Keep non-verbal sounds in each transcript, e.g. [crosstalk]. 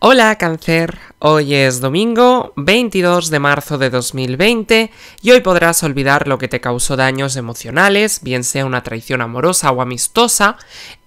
Hola cáncer, hoy es domingo 22 de marzo de 2020 y hoy podrás olvidar lo que te causó daños emocionales, bien sea una traición amorosa o amistosa,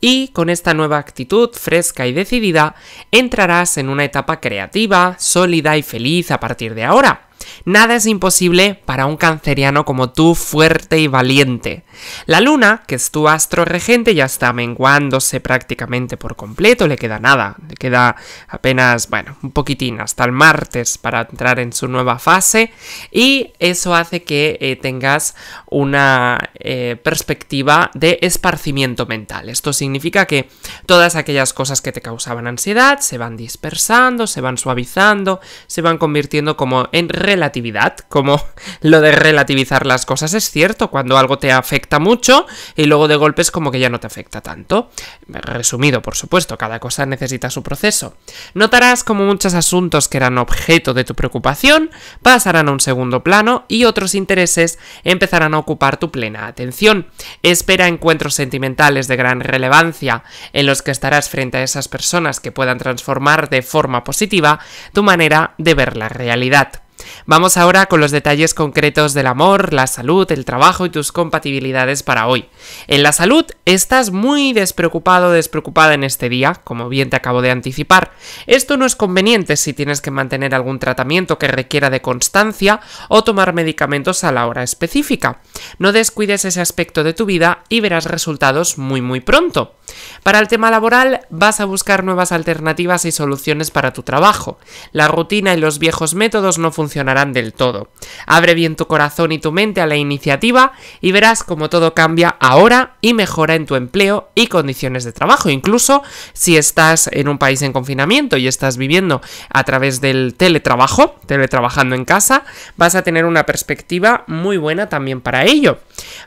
y con esta nueva actitud fresca y decidida entrarás en una etapa creativa, sólida y feliz a partir de ahora. Nada es imposible para un canceriano como tú, fuerte y valiente. La luna, que es tu astro regente, ya está menguándose prácticamente por completo, le queda nada, le queda apenas, bueno, un poquitín, hasta el martes para entrar en su nueva fase y eso hace que eh, tengas una eh, perspectiva de esparcimiento mental. Esto significa que todas aquellas cosas que te causaban ansiedad se van dispersando, se van suavizando, se van convirtiendo como en relatividad, como [laughs] lo de relativizar las cosas es cierto, cuando algo te afecta mucho y luego de golpes como que ya no te afecta tanto. Resumido, por supuesto, cada cosa necesita su proceso. Notarás como muchos asuntos que eran objeto de tu preocupación pasarán a un segundo plano y otros intereses empezarán a ocupar tu plena atención. Espera encuentros sentimentales de gran relevancia en los que estarás frente a esas personas que puedan transformar de forma positiva tu manera de ver la realidad. Vamos ahora con los detalles concretos del amor, la salud, el trabajo y tus compatibilidades para hoy. En la salud estás muy despreocupado o despreocupada en este día, como bien te acabo de anticipar. Esto no es conveniente si tienes que mantener algún tratamiento que requiera de constancia o tomar medicamentos a la hora específica. No descuides ese aspecto de tu vida y verás resultados muy muy pronto. Para el tema laboral vas a buscar nuevas alternativas y soluciones para tu trabajo. La rutina y los viejos métodos no funcionan funcionarán del todo. Abre bien tu corazón y tu mente a la iniciativa y verás cómo todo cambia ahora y mejora en tu empleo y condiciones de trabajo. Incluso si estás en un país en confinamiento y estás viviendo a través del teletrabajo, teletrabajando en casa, vas a tener una perspectiva muy buena también para ello.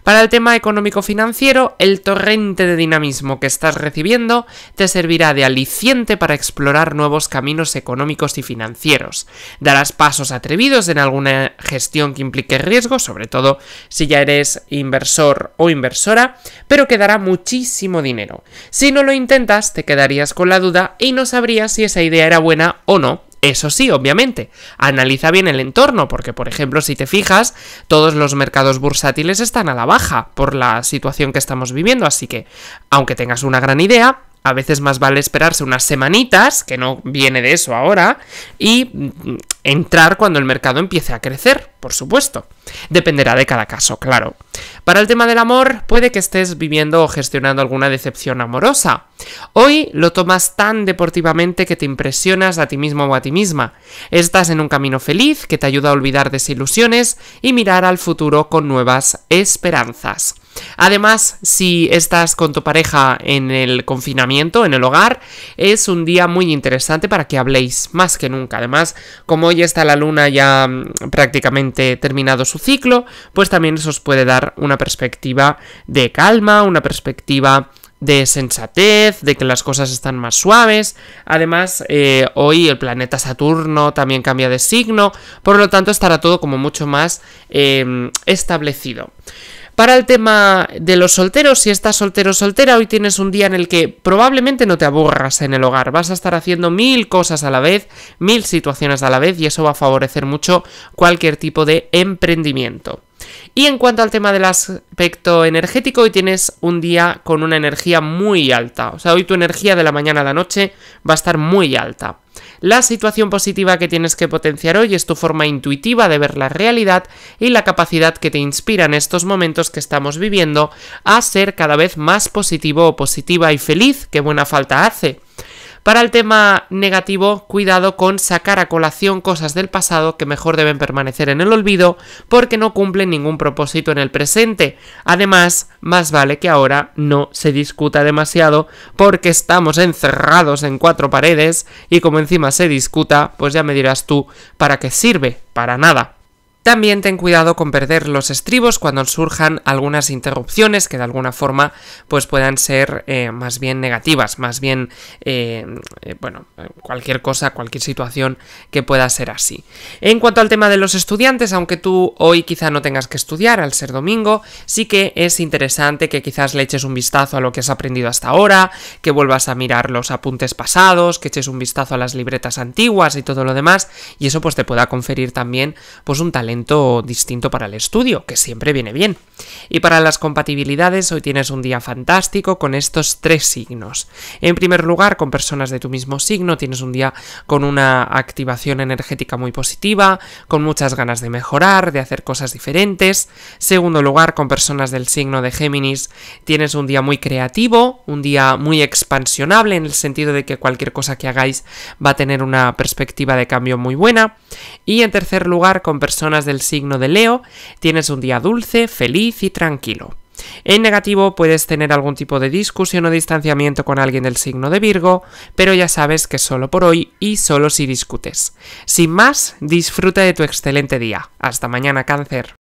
Para el tema económico-financiero, el torrente de dinamismo que estás recibiendo te servirá de aliciente para explorar nuevos caminos económicos y financieros. Darás pasos tres debidos en alguna gestión que implique riesgo, sobre todo si ya eres inversor o inversora, pero quedará muchísimo dinero. Si no lo intentas, te quedarías con la duda y no sabrías si esa idea era buena o no. Eso sí, obviamente, analiza bien el entorno, porque por ejemplo, si te fijas, todos los mercados bursátiles están a la baja por la situación que estamos viviendo, así que, aunque tengas una gran idea, a veces más vale esperarse unas semanitas, que no viene de eso ahora, y mm, entrar cuando el mercado empiece a crecer, por supuesto. Dependerá de cada caso, claro. Para el tema del amor, puede que estés viviendo o gestionando alguna decepción amorosa. Hoy lo tomas tan deportivamente que te impresionas a ti mismo o a ti misma. Estás en un camino feliz que te ayuda a olvidar desilusiones y mirar al futuro con nuevas esperanzas. Además, si estás con tu pareja en el confinamiento, en el hogar, es un día muy interesante para que habléis más que nunca. Además, como hoy está la luna ya mm, prácticamente terminado su ciclo, pues también eso os puede dar una perspectiva de calma, una perspectiva de sensatez, de que las cosas están más suaves. Además, eh, hoy el planeta Saturno también cambia de signo, por lo tanto estará todo como mucho más em, establecido. Para el tema de los solteros, si estás soltero o soltera, hoy tienes un día en el que probablemente no te aburras en el hogar, vas a estar haciendo mil cosas a la vez, mil situaciones a la vez y eso va a favorecer mucho cualquier tipo de emprendimiento. Y en cuanto al tema del aspecto energético, hoy tienes un día con una energía muy alta. O sea, hoy tu energía de la mañana a la noche va a estar muy alta. La situación positiva que tienes que potenciar hoy es tu forma intuitiva de ver la realidad y la capacidad que te inspira en estos momentos que estamos viviendo a ser cada vez más positivo o positiva y feliz, que buena falta hace. Para el tema negativo, cuidado con sacar a colación cosas del pasado que mejor deben permanecer en el olvido porque no cumplen ningún propósito en el presente. Además, más vale que ahora no se discuta demasiado porque estamos encerrados en cuatro paredes y como encima se discuta, pues ya me dirás tú para qué sirve, para nada. También ten cuidado con perder los estribos cuando surjan algunas interrupciones que de alguna forma pues puedan ser eh, más bien negativas, más bien, eh, eh, bueno, cualquier cosa, cualquier situación que pueda ser así. En cuanto al tema de los estudiantes, aunque tú hoy quizá no tengas que estudiar al ser domingo, sí que es interesante que quizás le eches un vistazo a lo que has aprendido hasta ahora, que vuelvas a mirar los apuntes pasados, que eches un vistazo a las libretas antiguas y todo lo demás, y eso pues te pueda conferir también pues un talento distinto para el estudio, que siempre viene bien. Y para las compatibilidades, hoy tienes un día fantástico con estos tres signos. En primer lugar, con personas de tu mismo signo, tienes un día con una activación energética muy positiva, con muchas ganas de mejorar, de hacer cosas diferentes. Segundo lugar, con personas del signo de Géminis, tienes un día muy creativo, un día muy expansionable en el sentido de que cualquier cosa que hagáis va a tener una perspectiva de cambio muy buena. Y en tercer lugar, con personas del signo de Leo, tienes un día dulce, feliz y tranquilo. En negativo puedes tener algún tipo de discusión o distanciamiento con alguien del signo de Virgo, pero ya sabes que solo por hoy y solo si discutes. Sin más, disfruta de tu excelente día. Hasta mañana, cáncer.